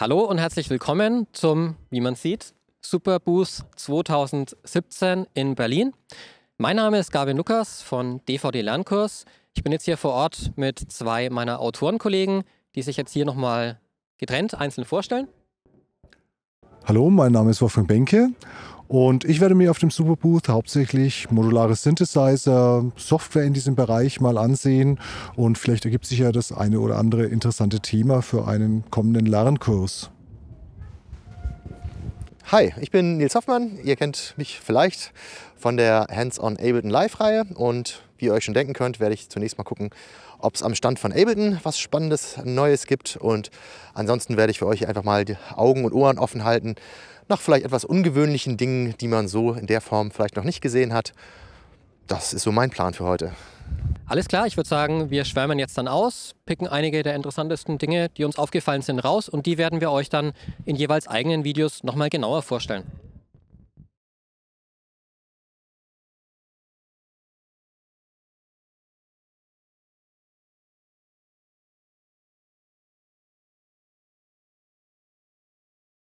Hallo und herzlich willkommen zum, wie man sieht, Superboost 2017 in Berlin. Mein Name ist Gavin Lukas von DVD Lernkurs. Ich bin jetzt hier vor Ort mit zwei meiner Autorenkollegen, die sich jetzt hier nochmal getrennt einzeln vorstellen. Hallo, mein Name ist Wolfgang Benke und ich werde mir auf dem Superbooth hauptsächlich modulare Synthesizer, Software in diesem Bereich mal ansehen und vielleicht ergibt sich ja das eine oder andere interessante Thema für einen kommenden Lernkurs. Hi, ich bin Nils Hoffmann. Ihr kennt mich vielleicht von der Hands-on Ableton Live-Reihe. Und wie ihr euch schon denken könnt, werde ich zunächst mal gucken, ob es am Stand von Ableton was Spannendes, Neues gibt. Und ansonsten werde ich für euch einfach mal die Augen und Ohren offen halten nach vielleicht etwas ungewöhnlichen Dingen, die man so in der Form vielleicht noch nicht gesehen hat. Das ist so mein Plan für heute. Alles klar, ich würde sagen, wir schwärmen jetzt dann aus, picken einige der interessantesten Dinge, die uns aufgefallen sind, raus und die werden wir euch dann in jeweils eigenen Videos nochmal genauer vorstellen.